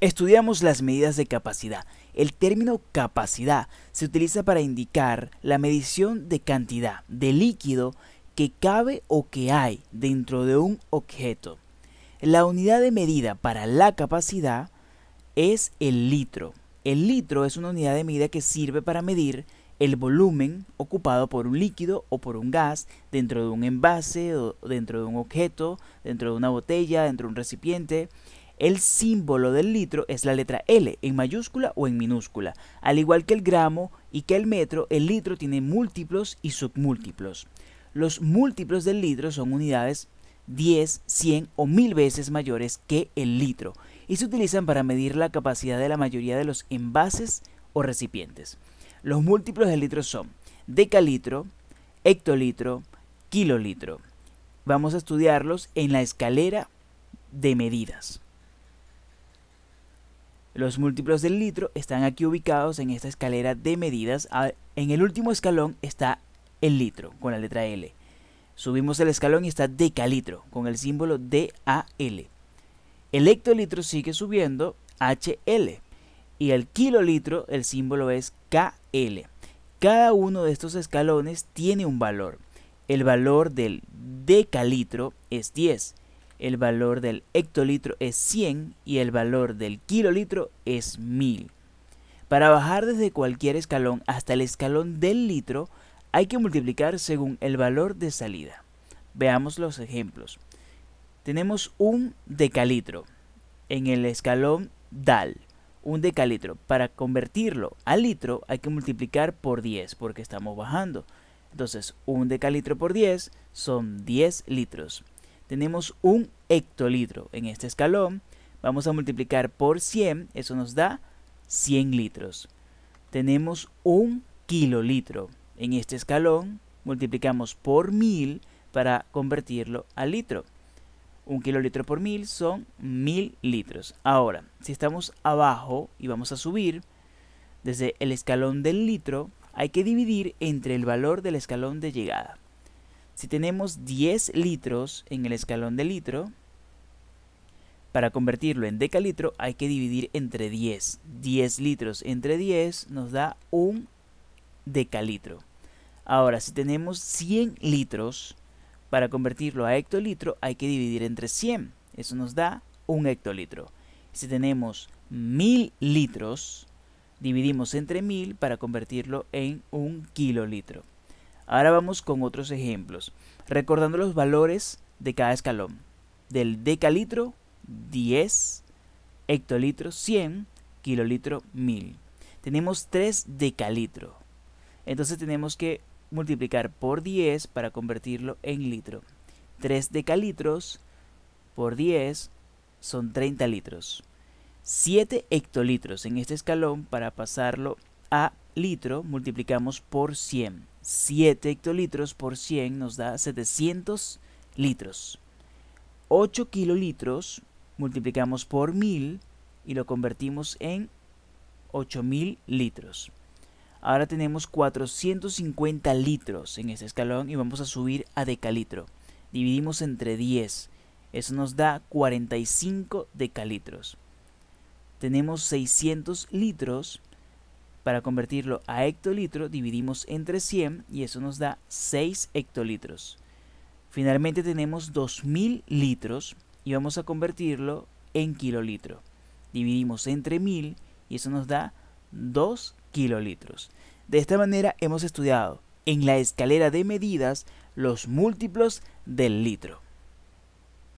Estudiamos las medidas de capacidad. El término capacidad se utiliza para indicar la medición de cantidad de líquido que cabe o que hay dentro de un objeto. La unidad de medida para la capacidad es el litro. El litro es una unidad de medida que sirve para medir el volumen ocupado por un líquido o por un gas dentro de un envase o dentro de un objeto, dentro de una botella, dentro de un recipiente. El símbolo del litro es la letra L en mayúscula o en minúscula. Al igual que el gramo y que el metro, el litro tiene múltiplos y submúltiplos. Los múltiplos del litro son unidades 10, 100 o 1000 veces mayores que el litro y se utilizan para medir la capacidad de la mayoría de los envases o recipientes. Los múltiplos del litro son decalitro, hectolitro, kilolitro. Vamos a estudiarlos en la escalera de medidas. Los múltiplos del litro están aquí ubicados en esta escalera de medidas. En el último escalón está el litro con la letra L. Subimos el escalón y está decalitro con el símbolo DAL. El hectolitro sigue subiendo HL y el kilolitro el símbolo es KL. Cada uno de estos escalones tiene un valor. El valor del decalitro es 10 el valor del hectolitro es 100 y el valor del kilolitro es 1000. Para bajar desde cualquier escalón hasta el escalón del litro, hay que multiplicar según el valor de salida. Veamos los ejemplos. Tenemos un decalitro en el escalón DAL, un decalitro. Para convertirlo a litro hay que multiplicar por 10 porque estamos bajando. Entonces, un decalitro por 10 son 10 litros tenemos un hectolitro. En este escalón vamos a multiplicar por 100, eso nos da 100 litros. Tenemos un kilolitro. En este escalón multiplicamos por 1000 para convertirlo a litro. Un kilolitro por 1000 son 1000 litros. Ahora, si estamos abajo y vamos a subir, desde el escalón del litro hay que dividir entre el valor del escalón de llegada. Si tenemos 10 litros en el escalón de litro, para convertirlo en decalitro hay que dividir entre 10. 10 litros entre 10 nos da un decalitro. Ahora, si tenemos 100 litros, para convertirlo a hectolitro hay que dividir entre 100. Eso nos da un hectolitro. Si tenemos 1000 litros, dividimos entre 1000 para convertirlo en un kilolitro. Ahora vamos con otros ejemplos, recordando los valores de cada escalón. Del decalitro 10, hectolitro 100, kilolitro 1000. Tenemos 3 decalitro. Entonces tenemos que multiplicar por 10 para convertirlo en litro. 3 decalitros por 10 son 30 litros. 7 hectolitros en este escalón para pasarlo a litro multiplicamos por 100. 7 hectolitros por 100 nos da 700 litros. 8 kilolitros multiplicamos por 1000 y lo convertimos en 8000 litros. Ahora tenemos 450 litros en ese escalón y vamos a subir a decalitro. Dividimos entre 10. Eso nos da 45 decalitros. Tenemos 600 litros para convertirlo a hectolitro dividimos entre 100 y eso nos da 6 hectolitros. Finalmente tenemos 2000 litros y vamos a convertirlo en kilolitro. Dividimos entre 1000 y eso nos da 2 kilolitros. De esta manera hemos estudiado en la escalera de medidas los múltiplos del litro.